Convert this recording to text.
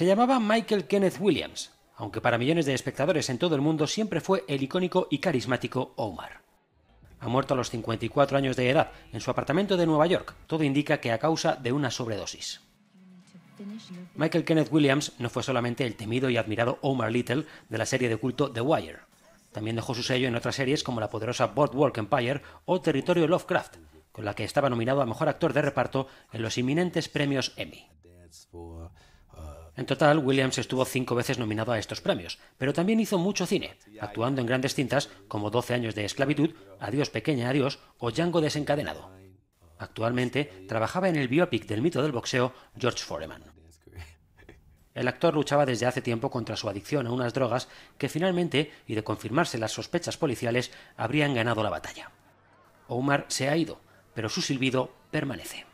Se llamaba Michael Kenneth Williams, aunque para millones de espectadores en todo el mundo siempre fue el icónico y carismático Omar. Ha muerto a los 54 años de edad en su apartamento de Nueva York. Todo indica que a causa de una sobredosis. Michael Kenneth Williams no fue solamente el temido y admirado Omar Little de la serie de culto The Wire. También dejó su sello en otras series como la poderosa Boardwalk Empire o Territorio Lovecraft, con la que estaba nominado a Mejor Actor de Reparto en los inminentes premios Emmy. Ah, ah, en total, Williams estuvo cinco veces nominado a estos premios, pero también hizo mucho cine, actuando en grandes cintas como 12 años de esclavitud, Adiós pequeña adiós o Django desencadenado. Actualmente trabajaba en el biopic del mito del boxeo George Foreman. El actor luchaba desde hace tiempo contra su adicción a unas drogas que finalmente, y de confirmarse las sospechas policiales, habrían ganado la batalla. Omar se ha ido, pero su silbido permanece.